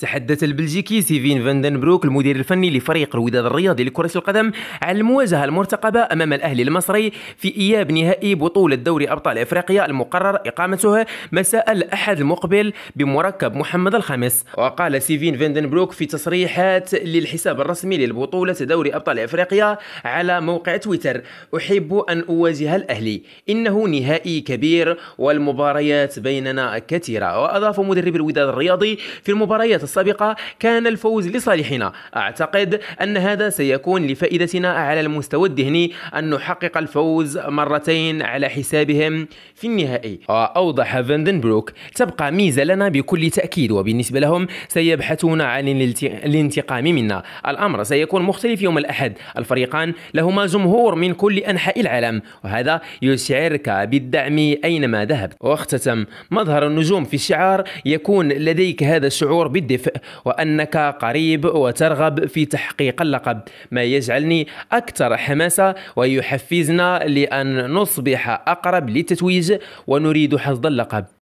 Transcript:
تحدث البلجيكي سيفين فاندنبروك المدير الفني لفريق الوداد الرياضي لكرة القدم عن المواجهة المرتقبة أمام الأهلي المصري في إياب نهائي بطولة دوري أبطال إفريقيا المقرر إقامتها مساء الأحد المقبل بمركب محمد الخامس وقال سيفين فاندنبروك في تصريحات للحساب الرسمي للبطولة دوري أبطال إفريقيا على موقع تويتر أحب أن أواجه الأهلي إنه نهائي كبير والمباريات بيننا كثيرة وأضاف مدرب الوداد الرياضي في المباريات السابقة كان الفوز لصالحنا أعتقد أن هذا سيكون لفائدتنا على المستوى الذهني أن نحقق الفوز مرتين على حسابهم في النهائي أوضح فاندنبروك تبقى ميزة لنا بكل تأكيد وبالنسبة لهم سيبحثون عن الانتقام منا الأمر سيكون مختلف يوم الأحد الفريقان لهما جمهور من كل أنحاء العالم وهذا يشعرك بالدعم أينما ذهبت واختتم مظهر النجوم في الشعار يكون لديك هذا الشعور بالدفء الصيف وأنك قريب وترغب في تحقيق اللقب ما يجعلني أكثر حماسة ويحفزنا لأن نصبح أقرب للتتويج ونريد حصد اللقب